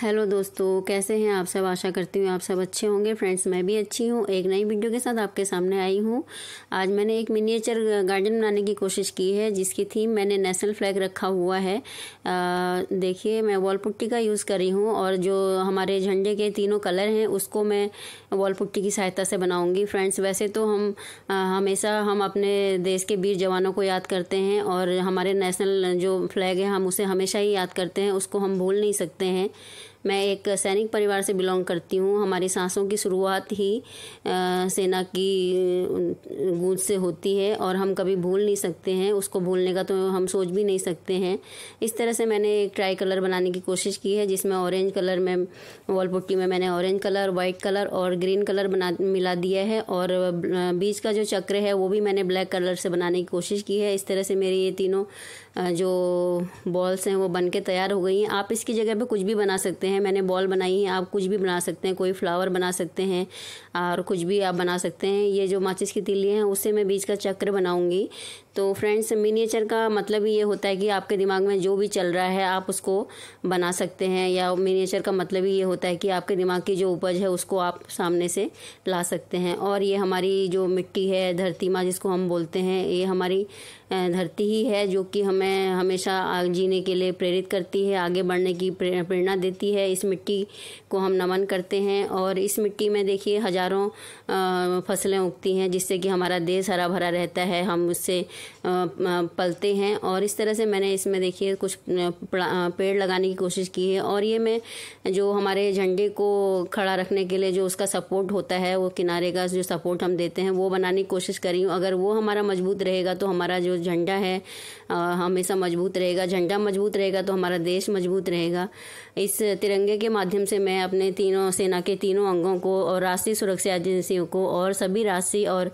hello दोस्तों कैसे हैं आप सब आशा करती हूँ आप सब अच्छे होंगे फ्रेंड्स मैं भी अच्छी हूँ एक नई वीडियो के साथ आपके सामने आई हूँ आज मैंने एक मिनिएचर गार्डन बनाने की कोशिश की है जिसकी थीम मैंने नेशनल फ्लैग रखा हुआ है देखिए मैं वॉल पुट्टी का यूज़ कर रही हूँ और जो हमारे झंडे के तीनों कलर हैं उसको मैं वॉल पुट्टी की सहायता से बनाऊँगी फ्रेंड्स वैसे तो हम आ, हमेशा हम अपने देश के वीर जवानों को याद करते हैं और हमारे नेशनल जो फ्लैग है हम उसे हमेशा ही याद करते हैं उसको हम भूल नहीं सकते हैं मैं एक सैनिक परिवार से बिलोंग करती हूँ हमारी सांसों की शुरुआत ही सेना की गूंज से होती है और हम कभी भूल नहीं सकते हैं उसको भूलने का तो हम सोच भी नहीं सकते हैं इस तरह से मैंने एक ट्राई कलर बनाने की कोशिश की है जिसमें ऑरेंज कलर में वॉल पुट्टी में मैंने ऑरेंज कलर वाइट कलर और ग्रीन कलर बना मिला दिया है और बीच का जो चक्र है वो भी मैंने ब्लैक कलर से बनाने की कोशिश की है इस तरह से मेरी ये तीनों जो बॉल्स हैं वो बन के तैयार हो गई हैं आप इसकी जगह पर कुछ भी बना सकते हैं हैं मैंने बॉल बनाई है आप कुछ भी बना सकते हैं कोई फ्लावर बना सकते हैं और कुछ भी आप बना सकते हैं ये जो माचिस की तिल्लियाँ हैं उससे मैं बीच का चक्र बनाऊंगी तो फ्रेंड्स मिनिएचर का मतलब ये होता है कि आपके दिमाग में जो भी चल रहा है आप उसको बना सकते हैं या मिनिएचर का मतलब ही ये होता है कि आपके दिमाग की जो उपज है उसको आप सामने से ला सकते हैं और ये हमारी जो मिट्टी है धरती माँ जिसको हम बोलते हैं ये हमारी धरती ही है जो कि हमें हमेशा जीने के लिए प्रेरित करती है आगे बढ़ने की प्रेरणा देती है है इस मिट्टी को हम नमन करते हैं और इस मिट्टी में देखिए हज़ारों फसलें उगती हैं जिससे कि हमारा देश हरा भरा रहता है हम उससे पलते हैं और इस तरह से मैंने इसमें देखिए कुछ पेड़ लगाने की कोशिश की है और ये मैं जो हमारे झंडे को खड़ा रखने के लिए जो उसका सपोर्ट होता है वो किनारे का जो सपोर्ट हम देते हैं वो बनाने की कोशिश करी हूँ अगर वो हमारा मजबूत रहेगा तो हमारा जो झंडा है हमेशा मजबूत रहेगा झंडा मजबूत रहेगा तो हमारा देश मजबूत रहेगा इस तिरंगे के माध्यम से मैं अपने तीनों सेना के तीनों अंगों को और राष्ट्रीय सुरक्षा एजेंसियों को और सभी राष्ट्रीय और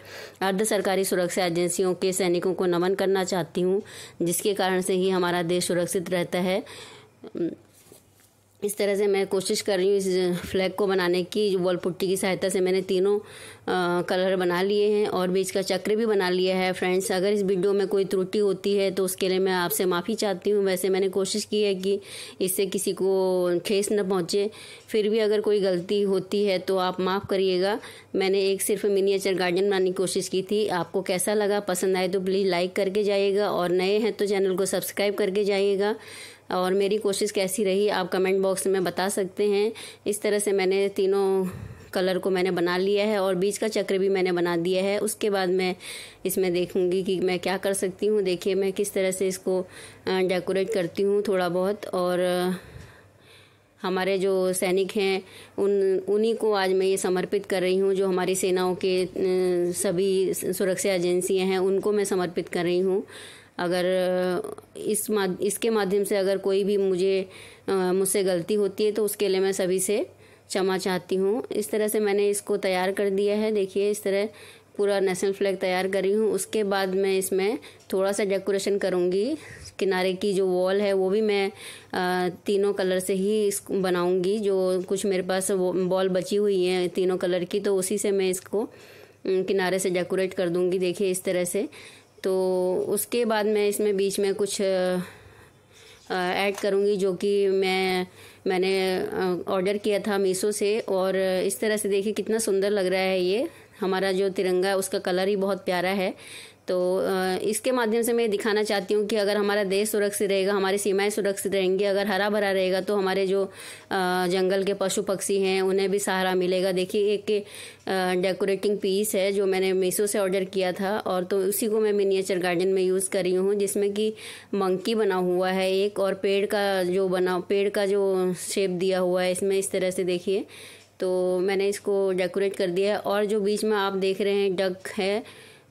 अर्ध सरकारी सुरक्षा एजेंसियों के सैनिकों को नमन करना चाहती हूँ जिसके कारण से ही हमारा देश सुरक्षित रहता है इस तरह से मैं कोशिश कर रही हूँ इस फ्लैग को बनाने की वॉल पुट्टी की सहायता से मैंने तीनों आ, कलर बना लिए हैं और बीच का चक्र भी बना लिया है फ्रेंड्स अगर इस वीडियो में कोई त्रुटि होती है तो उसके लिए मैं आपसे माफ़ी चाहती हूँ वैसे मैंने कोशिश की है कि इससे किसी को ठेस न पहुँचे फिर भी अगर कोई गलती होती है तो आप माफ़ करिएगा मैंने एक सिर्फ मिनिएचर गार्डन बनाने की कोशिश की थी आपको कैसा लगा पसंद आए तो प्लीज़ लाइक करके जाइएगा और नए हैं तो चैनल को सब्सक्राइब करके जाइएगा और मेरी कोशिश कैसी रही आप कमेंट बॉक्स में बता सकते हैं इस तरह से मैंने तीनों कलर को मैंने बना लिया है और बीच का चक्र भी मैंने बना दिया है उसके बाद मैं इसमें देखूंगी कि मैं क्या कर सकती हूँ देखिए मैं किस तरह से इसको डेकोरेट करती हूँ थोड़ा बहुत और हमारे जो सैनिक हैं उन उन्हीं को आज मैं ये समर्पित कर रही हूँ जो हमारी सेनाओं के सभी सुरक्षा एजेंसियाँ हैं उनको मैं समर्पित कर रही हूँ अगर इस माध इसके माध्यम से अगर कोई भी मुझे मुझसे गलती होती है तो उसके लिए मैं सभी से क्षमा चाहती हूँ इस तरह से मैंने इसको तैयार कर दिया है देखिए इस तरह पूरा नेशनल फ्लैग तैयार करी हूँ उसके बाद मैं इसमें थोड़ा सा डेकोरेशन करूँगी किनारे की जो वॉल है वो भी मैं तीनों कलर से ही बनाऊँगी जो कुछ मेरे पास वॉल बची हुई है तीनों कलर की तो उसी से मैं इसको किनारे से डेकोरेट कर दूँगी देखिए इस तरह से तो उसके बाद मैं इसमें बीच में कुछ ऐड करूँगी जो कि मैं मैंने ऑर्डर किया था मीशो से और इस तरह से देखिए कितना सुंदर लग रहा है ये हमारा जो तिरंगा है उसका कलर ही बहुत प्यारा है तो इसके माध्यम से मैं दिखाना चाहती हूँ कि अगर हमारा देश सुरक्षित रहेगा हमारी सीमाएं सुरक्षित रहेंगी अगर हरा भरा रहेगा तो हमारे जो जंगल के पशु पक्षी हैं उन्हें भी सहारा मिलेगा देखिए एक डेकोरेटिंग पीस है जो मैंने मीशो से ऑर्डर किया था और तो उसी को मैं मिनिएचर गार्डन में यूज़ कर रही हूँ जिसमें कि मंकी बना हुआ है एक और पेड़ का जो बना पेड़ का जो शेप दिया हुआ है इसमें इस तरह से देखिए तो मैंने इसको डेकोरेट कर दिया है और जो बीच में आप देख रहे हैं डक है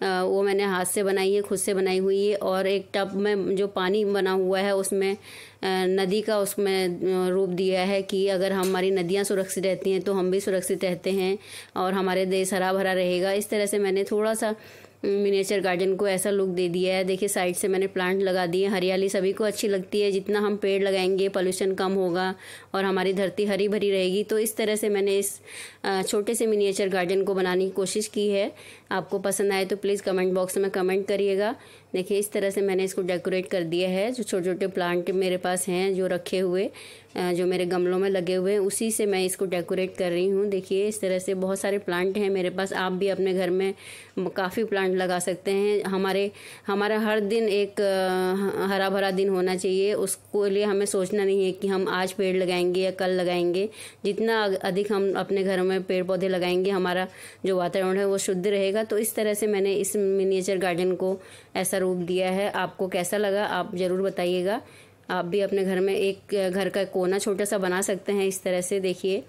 वो मैंने हाथ से बनाई है खुद से बनाई हुई है और एक टब में जो पानी बना हुआ है उसमें नदी का उसमें रूप दिया है कि अगर हमारी नदियाँ सुरक्षित रहती हैं तो हम भी सुरक्षित रहते हैं और हमारे देश हरा भरा रहेगा इस तरह से मैंने थोड़ा सा मिनेचर गार्डन को ऐसा लुक दे दिया है देखिए साइड से मैंने प्लांट लगा दिए हरियाली सभी को अच्छी लगती है जितना हम पेड़ लगाएंगे पोल्यूशन कम होगा और हमारी धरती हरी भरी रहेगी तो इस तरह से मैंने इस छोटे से मिनिएचर गार्डन को बनाने की कोशिश की है आपको पसंद आए तो प्लीज़ कमेंट बॉक्स में कमेंट करिएगा देखिए इस तरह से मैंने इसको डेकोरेट कर दिया है जो छोटे छोटे प्लांट मेरे पास हैं जो रखे हुए जो मेरे गमलों में लगे हुए हैं उसी से मैं इसको डेकोरेट कर रही हूँ देखिए इस तरह से बहुत सारे प्लांट हैं मेरे पास आप भी अपने घर में काफ़ी प्लांट लगा सकते हैं हमारे हमारा हर दिन एक हरा भरा दिन होना चाहिए उसको लिए हमें सोचना नहीं है कि हम आज पेड़ लगाएंगे या कल लगाएंगे जितना अधिक हम अपने घर में पेड़ पौधे लगाएंगे हमारा जो वातावरण है वो शुद्ध रहेगा तो इस तरह से मैंने इस मिनिएचर गार्डन को ऐसा रूप दिया है आपको कैसा लगा आप ज़रूर बताइएगा आप भी अपने घर में एक घर का कोना छोटा सा बना सकते हैं इस तरह से देखिए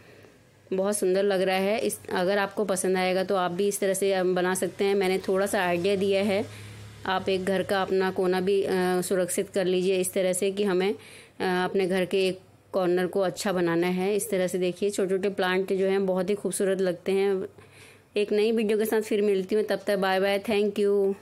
बहुत सुंदर लग रहा है इस अगर आपको पसंद आएगा तो आप भी इस तरह से बना सकते हैं मैंने थोड़ा सा आइडिया दिया है आप एक घर का अपना कोना भी सुरक्षित कर लीजिए इस तरह से कि हमें अपने घर के एक कॉर्नर को अच्छा बनाना है इस तरह से देखिए छोटे छोटे प्लांट जो हैं बहुत ही खूबसूरत लगते हैं एक नई वीडियो के साथ फिर मिलती हूँ तब तक बाय बाय थैंक यू